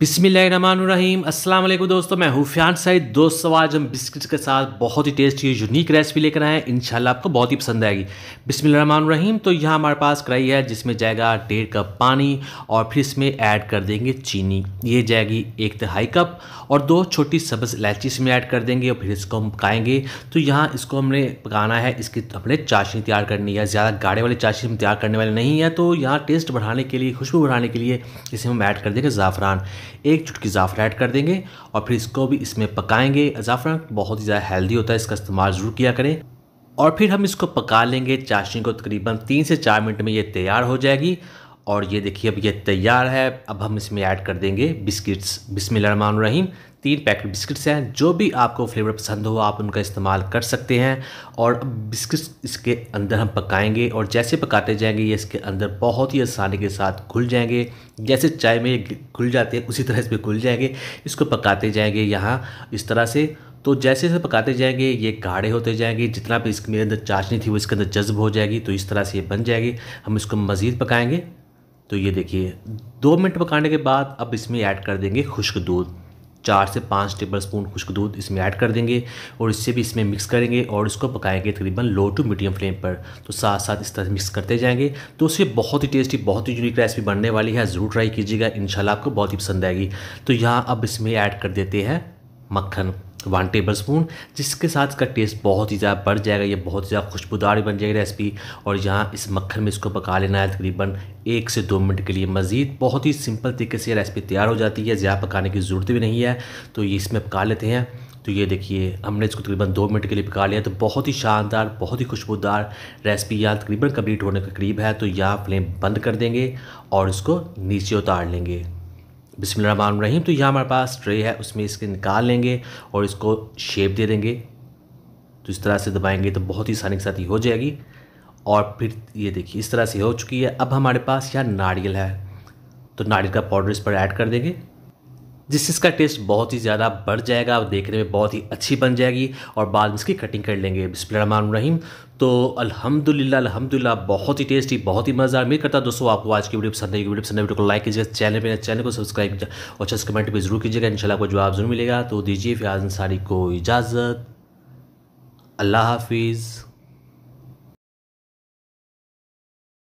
बिस्मिल्लाहिर्रहमानुर्रहीम अस्सलाम वालेकुम दोस्तों मैं हुफियान सईद दोस्तों आज हम बिस्किट्स के साथ बहुत ही टेस्टी यूनिक रेसिपी लेकर आए हैं इंशाल्लाह आपको बहुत ही पसंद आएगी बिस्मिल्लाहिर्रहमानुर्रहीम तो यहाँ हमारे पास कढ़ाई है जिसमें जाएगा डेढ़ कप पानी और फिर इसमें ऐड कर देंगे चीनी ये जाएगी एक तिहाई कप और दो छोटी सब्ज़ इलायची इसमें ऐड कर देंगे और फिर इसको हम पकाएंगे तो यहाँ इसको हमने पकाना है इसकी अपने चाशनी तैयार करनी है ज़्यादा गाढ़े वाली चाशनी हम तैयार करने वाले नहीं है तो यहाँ टेस्ट बढ़ाने के लिए खुशबू बढ़ाने के लिए इसमें हम ऐड कर देंगे ज़ाफ़रान एक चुटकी ज़ाफ़रा ऐड कर देंगे और फिर इसको भी इसमें पकाएंगे ज़ाफ़रान बहुत ही ज़्यादा हेल्दी होता है इसका इस्तेमाल ज़रूर किया करें और फिर हम इसको पका लेंगे चाशनी को तकरीबन तीन से चार मिनट में ये तैयार हो जाएगी और ये देखिए अब ये तैयार है अब हम इसमें ऐड कर देंगे बिस्किट्स बिस्मिल्लाहमान रहीम तीन पैकेट बिस्किट्स हैं जो भी आपको फ्लेवर पसंद हो आप उनका इस्तेमाल कर सकते हैं और बिस्किट्स इसके अंदर हम पकाएंगे और जैसे पकाते जाएंगे ये इसके अंदर बहुत ही आसानी के साथ घुल जाएंगे जैसे चाय में ये घुल जाते हैं उसी तरह इसमें घुल जाएंगे इसको पकाते जाएंगे यहाँ इस तरह से तो जैसे जैसे पकाते जाएंगे ये गाढ़े होते जाएंगे जितना भी इसके मेरे अंदर चाशनी थी वो इसके अंदर जज्ब हो जाएगी तो इस तरह से ये बन जाएगी हम इसको मज़ीद पकाएंगे तो ये देखिए दो मिनट पकाने के बाद अब इसमें ऐड कर देंगे खुश्क दूध चार से पाँच टेबल स्पून खुश्क दूध इसमें ऐड कर देंगे और इससे भी इसमें मिक्स करेंगे और इसको पकाएंगे तकरीबन लो टू मीडियम फ्लेम पर तो साथ साथ इस तरह मिक्स करते जाएंगे तो उससे बहुत ही टेस्टी बहुत ही यूनिक रेसिपी बनने वाली है ज़रूर ट्राई कीजिएगा इन आपको बहुत ही पसंद आएगी तो यहाँ अब इसमें ऐड कर देते हैं मक्खन वन टेबल स्पून जिसके साथ इसका टेस्ट बहुत ही ज़्यादा बढ़ जाएगा ये बहुत ही ज़्यादा खुशबूदार बन जाएगी रेसिपी और यहाँ इस मक्खन में इसको पका लेना है तकरीबन एक से दो मिनट के लिए मज़ीद बहुत ही सिंपल तरीके से रेसिपी तैयार हो जाती है ज़्यादा पकाने की ज़रूरत भी नहीं है तो ये इसमें पका लेते हैं तो ये देखिए हमने इसको तकरीबन दो मिनट के लिए पका लिया तो बहुत ही शानदार बहुत ही खुशबूदार रेसिपी यहाँ तकरीबन कम्प्लीट होने के करीब है तो यहाँ फ्लेम बंद कर देंगे और इसको नीचे उतार लेंगे बिसमान रहीम तो यहाँ हमारे पास ट्रे है उसमें इसके निकाल लेंगे और इसको शेप दे देंगे तो इस तरह से दबाएंगे तो बहुत ही आसानी के साथ ये हो जाएगी और फिर ये देखिए इस तरह से हो चुकी है अब हमारे पास यहाँ नारियल है तो नारियल का पाउडर इस पर ऐड कर देंगे जिससे इसका टेस्ट बहुत ही ज़्यादा बढ़ जाएगा और देखने में बहुत ही अच्छी बन जाएगी और बाद में इसकी कटिंग कर लेंगे बिस्मिल रहीम तो अल्हम्दुलिल्लाह अल्हम्दुलिल्लाह बहुत ही टेस्टी बहुत ही मज़ा उम्मीद करता है दोस्तों आपको आज की वीडियो पसंद आएगी वीडियो पसंद वीडियो को लाइक कीजिएगा चैनल पर चैनल को सब्सक्राइब और अच्छे कमेंट भी जरूर कीजिएगा इंशाल्लाह को जवाब जरूर मिलेगा तो दीजिए फिर आजम सारी को इजाज़त अल्लाह हाफिज़